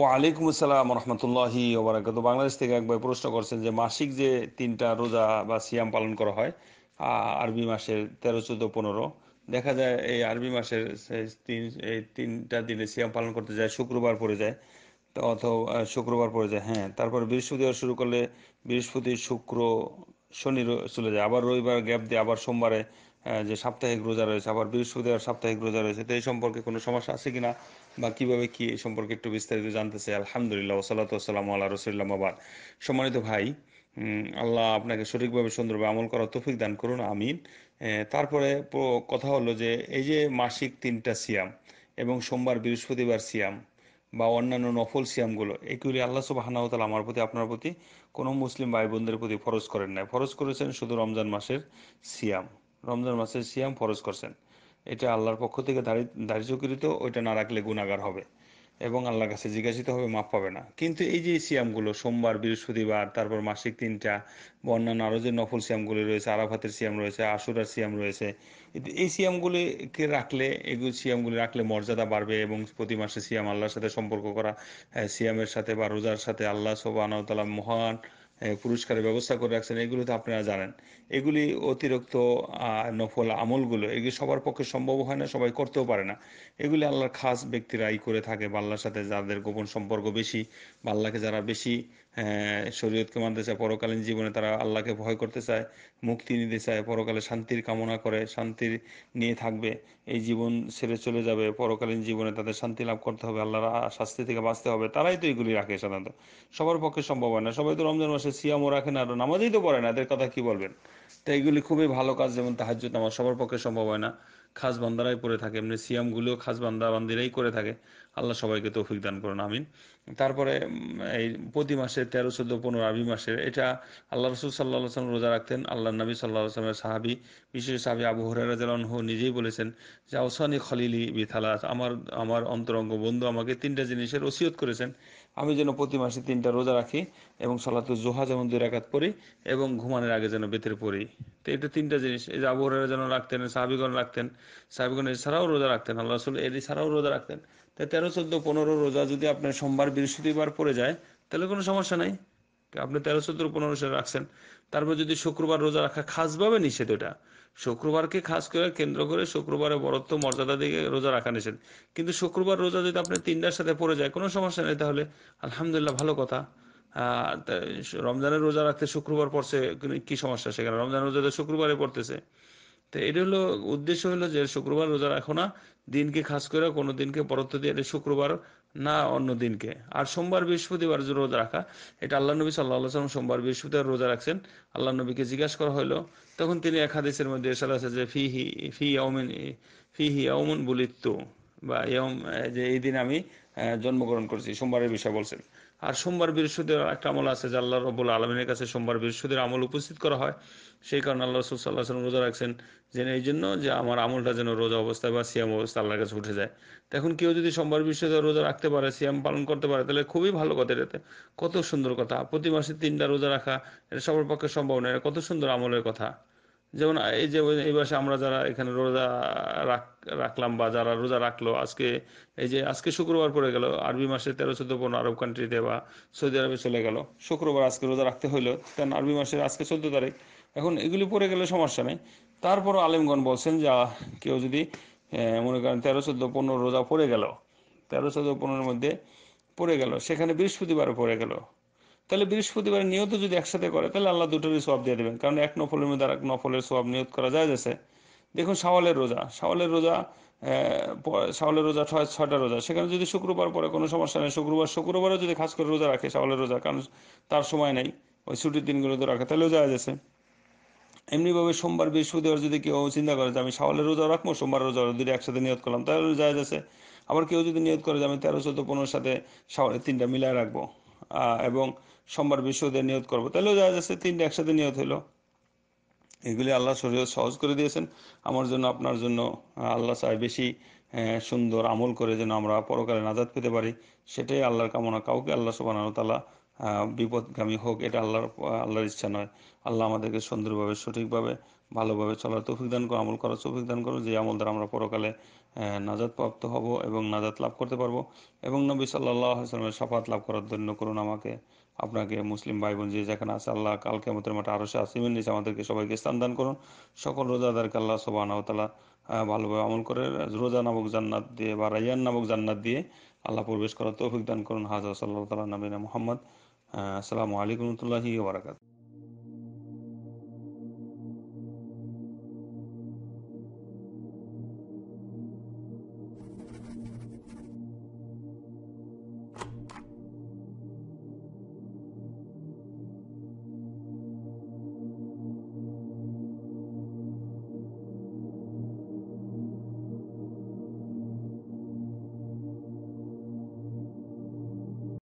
ওয়ালাইকুম আসসালাম রহমতুল্লাহি ওবরাকাত বাংলাদেশ থেকে একবার প্রশ্ন করছেন যে মাসিক যে তিনটা রোজা বা সিয়াম পালন করা হয় আরবি মাসের তেরো চোদ্দ পনেরো দেখা যায় এই আরবি মাসের তিন এই তিনটা দিনে সিয়াম পালন করতে যায় শুক্রবার পড়ে যায় তো অথবা শুক্রবার পড়ে যায় হ্যাঁ তারপর বৃহস্পতিবার শুরু করলে বৃহস্পতি শুক্র শনি চলে যায় আবার রবিবার গ্যাপ দিয়ে আবার সোমবারে যে সাপ্তাহিক রোজা রয়েছে আবার বৃহস্পতিবার সাপ্তাহিক রোজা রয়েছে তো এই সম্পর্কে কোনো সমস্যা আছে কিনা বা কিভাবে কি এই সম্পর্কে একটু বিস্তারিত জানতে চাই আলহামদুলিল্লাহ ওসালাত আসসালাম আল্লাহ রসুল্লাহবাদ সম্মানিত ভাই আল্লাহ আপনাকে সঠিকভাবে সুন্দরভাবে আমল করার তৌফিক দান করুন আমিন তারপরে কথা হলো যে এই যে মাসিক তিনটা সিয়াম এবং সোমবার বৃহস্পতিবার সিয়াম বা অন্যান্য নফল সিয়ামগুলো এগুলি আল্লাহ সুবাহানাহতাল আমার প্রতি আপনার প্রতি কোনো মুসলিম ভাই বোনদের প্রতি ফরজ করেন নাই ফরজ করেছেন শুধু রমজান মাসের সিয়াম রমজান মাসের সিয়াম ফরজ করছেন এটা আল্লাহর পক্ষ থেকে ধার্যকৃত ওইটা না রাখলে গুণাগার হবে এবং আল্লাহর কাছে জিজ্ঞাসিত হবে মাপ পাবে না কিন্তু এই যে সিয়ামগুলো সোমবার বৃহস্পতিবার তারপর মাসিক তিনটা বা অন্যান্য আরও যে নফল সিয়ামগুলি রয়েছে আরাফাতের সিয়াম রয়েছে আশুরার সিয়াম রয়েছে এই সিয়ামগুলিকে রাখলে এগুলো সিয়ামগুলি রাখলে মর্যাদা বাড়বে এবং প্রতি মাসে সিয়াম আল্লাহর সাথে সম্পর্ক করা হ্যাঁ, সিয়ামের সাথে বা রোজার সাথে আল্লাহ সোবানতালা মহান পুরস্কারের ব্যবস্থা করে রাখছেন এগুলো তো আপনারা জানেন এগুলি অতিরিক্ত নফল আমলগুলো এগুলি সবার পক্ষে সম্ভব হয় না সবাই করতেও পারে না এগুলি আল্লাহর খাস ব্যক্তিরাই করে থাকে বা আল্লাহর সাথে যাদের গোপন সম্পর্ক বেশি বা আল্লাহকে যারা বেশি শরীয়তকে মানতে চায় পরকালীন জীবনে তারা আল্লাহকে ভয় করতে চায় মুক্তি নিতে চায় পরকালে শান্তির কামনা করে শান্তির নিয়ে থাকবে এই জীবন ছেড়ে চলে যাবে পরকালীন জীবনে তাদের শান্তি লাভ করতে হবে আল্লাহর শাস্তি থেকে বাঁচতে হবে তারাই তো এগুলি রাখে সাধারণত সবার পক্ষে সম্ভব হয় না সবাই তো রমজান মাসে অথচ সিয়ামও রাখে না আর নামাজই তো পড়ে না এদের কথা কি বলবেন তো এগুলি খুবই ভালো কাজ যেমন তাহাজ্জুদ নামাজ সবার পক্ষে সম্ভব হয় না খাস বান্দারাই পড়ে থাকে এমনি গুলিও খাস বান্দা বান্দিরাই করে থাকে আল্লাহ সবাইকে তৌফিক দান করুন আমিন তারপরে এই প্রতি মাসে তেরো চোদ্দ পনেরো আবি মাসের এটা আল্লাহ রসুল সাল্লাহ আসলাম রোজা রাখতেন আল্লাহ নবী সাল্লাহ আসলামের সাহাবি বিশেষ সাহাবি আবু হরাহ নিজেই বলেছেন যে আউসানি খলিলি বিথালাস আমার আমার অন্তরঙ্গ বন্ধু আমাকে তিনটা জিনিসের ওসিয়ত করেছেন আমি যেন প্রতি মাসে তিনটা রোজা রাখি এবং সলাতুল জোহা যেমন দুই রাকাত পড়ি এবং ঘুমানোর আগে যেন বেতের পড়ি তো এটা তিনটা জিনিস এই যে আবু হরাহ যেন রাখতেন সাহাবিগণ রাখতেন সাহাবিগণ এছাড়াও রোজা রাখতেন আল্লাহ রসুল এর ছাড়াও রোজা রাখতেন তাই তেরো চোদ্দ পনেরো রোজা যদি আপনার সোমবার বৃহস্পতিবার পড়ে যায় তাহলে কোনো সমস্যা নাই আপনি তেরো চোদ্দ পনেরো সে রাখছেন তারপর যদি শুক্রবার রোজা রাখা খাসভাবে নিষেধ এটা শুক্রবারকে খাস করে কেন্দ্র করে শুক্রবারে বরত্ব মর্যাদা দিয়ে রোজা রাখা নিষেধ কিন্তু শুক্রবার রোজা যদি আপনি তিনটার সাথে পড়ে যায় কোনো সমস্যা নেই তাহলে আলহামদুলিল্লাহ ভালো কথা রমজানের রোজা রাখতে শুক্রবার পড়ছে কি সমস্যা সেখানে রমজানের রোজাতে শুক্রবারে পড়তেছে তো এটা হলো উদ্দেশ্য হলো যে শুক্রবার রোজা রাখো না দিনকে খাস করে কোনো দিনকে বরত্ব দিয়ে এটা শুক্রবার না অন্য দিনকে আর সোমবার বৃহস্পতিবার রোজা রাখা এটা আল্লাহ নবী সাল্লাহ আসলাম সোমবার বৃহস্পতিবার রোজা রাখছেন আল্লাহ নবীকে জিজ্ঞাসা করা হলো তখন তিনি এক হাদিসের মধ্যে এসাল আছে যে ফি হি ফি অমিন ফি হি অমন বলিত বা এম যে এই দিন আমি জন্মগ্রহণ করেছি সোমবারের বিষয় বলছেন আর সোমবার বৃহস্পতির একটা আমল আছে যে আল্লাহ রবুল আলমিনের কাছে সোমবার বৃহস্পতির আমল উপস্থিত করা হয় সেই কারণে আল্লাহ রসুল আসলাম রোজা রাখছেন যেন এই জন্য যে আমার আমলটা যেন রোজা অবস্থায় বা সিয়াম অবস্থা আল্লাহর কাছে উঠে যায় এখন কেউ যদি সোমবার বৃহস্পতিবার রোজা রাখতে পারে সিয়াম পালন করতে পারে তাহলে খুবই ভালো কথা এটাতে কত সুন্দর কথা প্রতি মাসে তিনটা রোজা রাখা এটা সবার পক্ষে সম্ভব নয় কত সুন্দর আমলের কথা যেমন এই যে এই বয়সে আমরা যারা এখানে রোজা রাখলাম বা যারা রোজা রাখলো আজকে এই যে আজকে শুক্রবার পড়ে গেল আরবি মাসে তেরো চোদ্দ পনেরো আরব কান্ট্রিতে বা সৌদি আরবে চলে গেল শুক্রবার আজকে রোজা রাখতে হইলো কারণ আরবি মাসের আজকে চোদ্দ তারিখ এখন এগুলি পড়ে গেলে সমস্যা নেই তারপর আলেমগণ বলছেন যা কেউ যদি মনে করেন তেরো চোদ্দ পনেরো রোজা পড়ে গেল তেরো চোদ্দ পনেরোর মধ্যে পড়ে গেল সেখানে বৃহস্পতিবার পড়ে গেল তাহলে বৃহস্পতিবার নিয়ত যদি একসাথে করে তাহলে আল্লাহ দুটোরই সব দিয়ে দেবেন কারণ এক নফলের মধ্যে আর এক নফলের সব নিয়ত করা যায় যাচ্ছে দেখুন সাওয়ালের রোজা সাওয়ালের রোজা শাওয়ালের রোজা ছয় ছয়টা রোজা সেখানে যদি শুক্রবার পরে কোনো সমস্যা নেই শুক্রবার শুক্রবারও যদি খাস করে রোজা রাখে শাওয়ালের রোজা কারণ তার সময় নেই ওই ছুটির দিনগুলোতে রাখে তাহলেও যায় যাচ্ছে এমনিভাবে সোমবার বৃহস্পতিবার যদি কেউ চিন্তা করে যে আমি সাওয়ালের রোজা রাখবো সোমবার রোজা দুটো একসাথে নিয়ত করলাম তাহলে যায় যাচ্ছে আবার কেউ যদি নিয়ত করে যে আমি তেরো চোদ্দো পনেরোর সাথে সাওয়ালের তিনটা মিলায় রাখবো এবং সোমবার বিশ্বদের নিয়ত করব তাহলেও যাওয়া যাচ্ছে তিনটে একসাথে নিয়ত হলো এগুলি আল্লাহ শরীর সহজ করে দিয়েছেন আমার জন্য আপনার জন্য আল্লাহ চাই বেশি সুন্দর আমল করে যেন আমরা পরকালে নাজাদ পেতে পারি সেটাই আল্লাহর কামনা কাউকে আল্লাহ সুবাহ তালা বিপদগামী হোক এটা আল্লাহর আল্লাহর ইচ্ছা নয় আল্লাহ আমাদেরকে সুন্দরভাবে সঠিকভাবে ভালোভাবে চলার তৌফিক দান করো আমল করার তৌফিক দান করো যে আমল দ্বারা আমরা পরকালে নাজাত প্রাপ্ত হব এবং নাজাত লাভ করতে পারবো এবং নবী সাল্লাহ আসলামের সাফাত লাভ করার জন্য করুন আমাকে আপনাকে মুসলিম ভাই বোন যে যেখানে আছে আল্লাহ কাল কেমতের মাঠে আরো সে আসিমেন নিচে আমাদেরকে সবাইকে স্থান দান করুন সকল রোজাদারকে আল্লাহ সোবাহতালা ভালোভাবে আমল করে রোজা নামক জান্নাত দিয়ে বা রাইয়ান নামক জান্নাত দিয়ে আল্লাহ প্রবেশ করার তৌফিক দান করুন হাজা সাল্লাহ তালা নবীনা মোহাম্মদ السلام علیکم اللہ وبرکاتہ